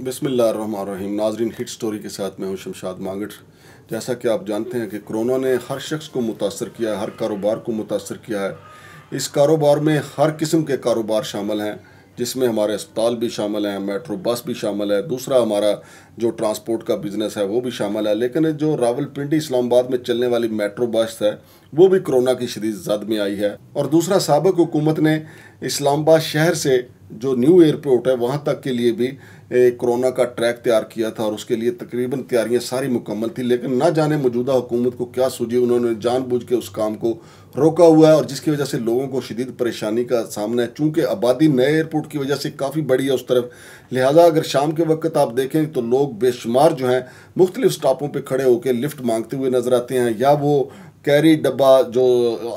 बसमिल्लाम नाजरीन hit story के साथ मैं हूं शमशाद मांगट जैसा कि आप जानते हैं कि कोरोना ने हर शख्स को मुतासर किया है हर कारोबार को मुतासर किया है इस कारोबार में हर किस्म के कारोबार शामिल हैं जिसमें हमारे अस्पताल भी शामिल हैं मेट्रो बस भी शामिल है दूसरा हमारा जो ट्रांसपोर्ट का बिज़नेस है वो भी शामिल है लेकिन जो रावलपिंडी इस्लामाबाद में चलने वाली मेट्रो बस है वो भी कोरोना की शदीद जद में आई है और दूसरा सबक हुकूमत ने इस्लामाबाद शहर से जो न्यू एयरपोर्ट है वहाँ तक के लिए भी कोरोना का ट्रैक तैयार किया था और उसके लिए तकरीबन तैयारियाँ सारी मुकम्मल थी लेकिन ना जाने मौजूदा हुकूमत को क्या सूझी उन्होंने जानबूझ के उस काम को रोका हुआ है और जिसकी वजह से लोगों को शदीद परेशानी का सामना है चूँकि आबादी नए एयरपोर्ट की वजह से काफ़ी बड़ी है उस तरफ लिहाजा अगर शाम के वक्त आप देखें तो लोग बेशुमार जो हैं मुख्तलिफ स्टापों पर खड़े होकर लिफ्ट मांगते हुए नज़र आते हैं या वो कैरी डब्बा जो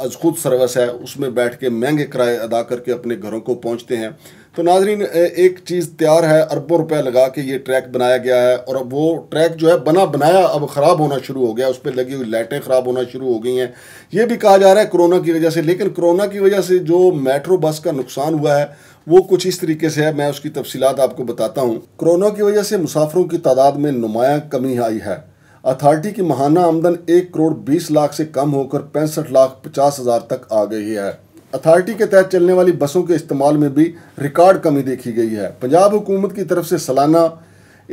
अजखुद खुद सर्विस है उसमें बैठ के महंगे किराए अदा करके अपने घरों को पहुंचते हैं तो नाजरीन एक चीज़ तैयार है अरबों रुपए लगा के ये ट्रैक बनाया गया है और अब वो ट्रैक जो है बना बनाया अब ख़राब होना शुरू हो गया उस पर लगी हुई लाइटें ख़राब होना शुरू हो गई हैं ये भी कहा जा रहा है कोरोना की वजह से लेकिन कोरोना की वजह से जो मेट्रो बस का नुकसान हुआ है वो कुछ इस तरीके से है मैं उसकी तफसीत आपको बताता हूँ कोरोना की वजह से मुसाफरों की तादाद में नुमाया कमी आई है अथॉरिटी की महाना आमदन एक करोड़ बीस लाख से कम होकर पैंसठ लाख पचास हज़ार तक आ गई है अथॉरिटी के तहत चलने वाली बसों के इस्तेमाल में भी रिकॉर्ड कमी देखी गई है पंजाब हुकूमत की तरफ से सालाना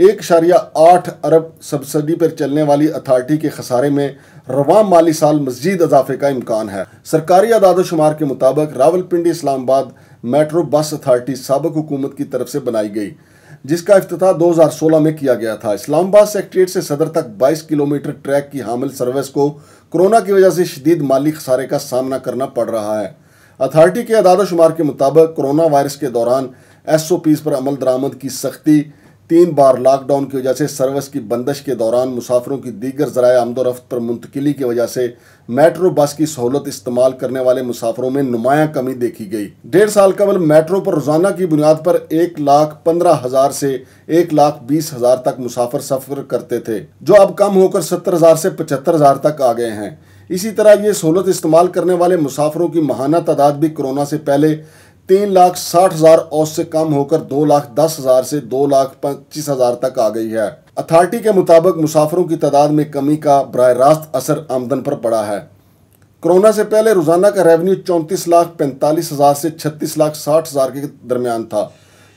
एक शारिया आठ अरब सब्सिडी पर चलने वाली अथॉरिटी के खसारे में रवान माली साल मजीद अजाफे का इम्कान है सरकारी अदादोशुमार के मुताबिक Rawalpindi Islamabad metro bus authority सबक हुकूमत की तरफ से बनाई गई जिसका हज़ार 2016 में किया गया था इस्लामाबाद सेक्ट्रेट से सदर तक 22 किलोमीटर ट्रैक की हामिल सर्विस को कोरोना की वजह से शदीद माली खसारे का सामना करना पड़ रहा है अथॉरिटी के अदादोशुमार के मुताबिक कोरोना वायरस के दौरान एस ओ पीज़ पर अमल दरामद की सख्ती तीन बार लॉकडाउन की वजह से सर्विस की बंदश के दौरान मुसाफिरों की दीगर जराए आमदोरफ्त पर मुंतकली की वजह से मेट्रो बस की सहूलत इस्तेमाल करने वाले मुसाफिरों में नुमाया कमी देखी गई डेढ़ साल कबल मेट्रो पर रोजाना की बुनियाद पर एक लाख पंद्रह हजार से एक लाख बीस हजार तक मुसाफिर सफर करते थे जो अब कम होकर सत्तर हजार से पचहत्तर हजार तक आ गए हैं इसी तरह ये सहूलत इस्तेमाल करने वाले मुसाफिरों की महाना तादाद भी कोरोना से पहले तीन लाख साठ हजार औस से कम होकर दो लाख दस हजार से दो लाख पच्चीस हजार तक आ गई है अथॉरिटी के मुताबिक मुसाफरों की तादाद में कमी का बरह रास्त असर आमदन पर पड़ा है कोरोना से पहले रोजाना का रेवेन्यू चौंतीस लाख पैंतालीस हज़ार से छत्तीस लाख साठ हज़ार के दरमियान था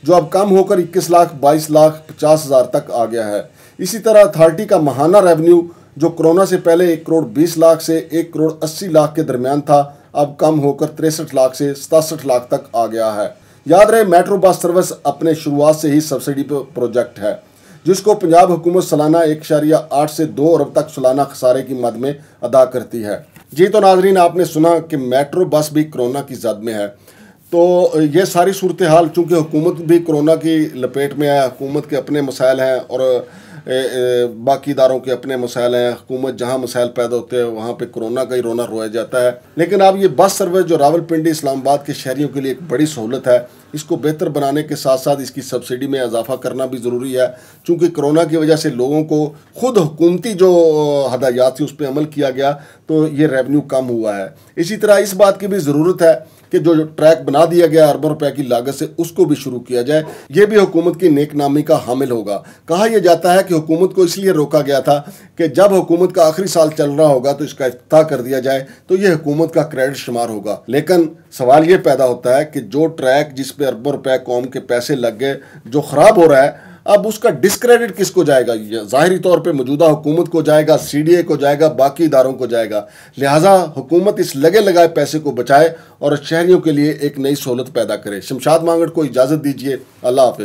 जो अब कम होकर इक्कीस लाख बाईस लाख पचास हज़ार तक आ गया है इसी तरह अथॉरिटी का महाना रेवेन्यू जो कोरोना से पहले एक करोड़ बीस लाख से एक करोड़ अस्सी लाख के दरमियान था अब कम होकर तिरसठ लाख से सतासठ लाख तक आ गया है याद रहे मेट्रो बस सर्विस अपने शुरुआत से ही सब्सिडी प्रोजेक्ट है जिसको पंजाब हुकूमत सालाना एक शारिया आठ से दो अरब तक सालाना खसारे की मद में अदा करती है जी तो नाजरीन आपने सुना कि मेट्रो बस भी कोरोना की जद में है तो ये सारी सूरत हाल चूँकि हुकूमत भी कोरोना की लपेट में है हुकूमत के अपने मसाइल हैं और बाकी इदारों के अपने मसाइल हैं हुकूमत जहाँ मसाइल पैदा होते हैं वहाँ पर कोरोना का ही रोना रोया जाता है लेकिन अब ये बस सर्विस जो रावलपिंडी इस्लामाबाद के शहरीों के लिए एक बड़ी सहूलत है इसको बेहतर बनाने के साथ साथ इसकी सब्सिडी में इजाफा करना भी ज़रूरी है चूँकि कोरोना की वजह से लोगों को ख़ुद हुकूमती जो हदायात थी उस पर अमल किया गया तो ये रेवेन्यू कम हुआ है इसी तरह इस बात की भी ज़रूरत है कि जो ट्रैक बना दिया गया अरबों रुपए की लागत से उसको भी शुरू किया जाए ये भी हुकूमत की नेकनामी का हामिल होगा कहा यह जाता है कि हुकूमत को इसलिए रोका गया था कि जब हुकूमत का आखिरी साल चल रहा होगा तो इसका इफ्ताह कर दिया जाए तो यह हुकूमत का क्रेडिट शुमार होगा लेकिन सवाल ये पैदा होता है कि जो ट्रैक जिसपे अरबों रुपए कौम के पैसे लग गए जो ख़राब हो रहा है अब उसका डिस्क्रेडिट किसको जाएगा ज़ाहरी तौर पे मौजूदा हुकूमत को जाएगा सीडीए को जाएगा बाकी इदारों को जाएगा लिहाजा हुकूमत इस लगे लगाए पैसे को बचाए और शहरीों के लिए एक नई सहूलत पैदा करे शमशाद मांगड़ को इजाज़त दीजिए अल्लाह हाफि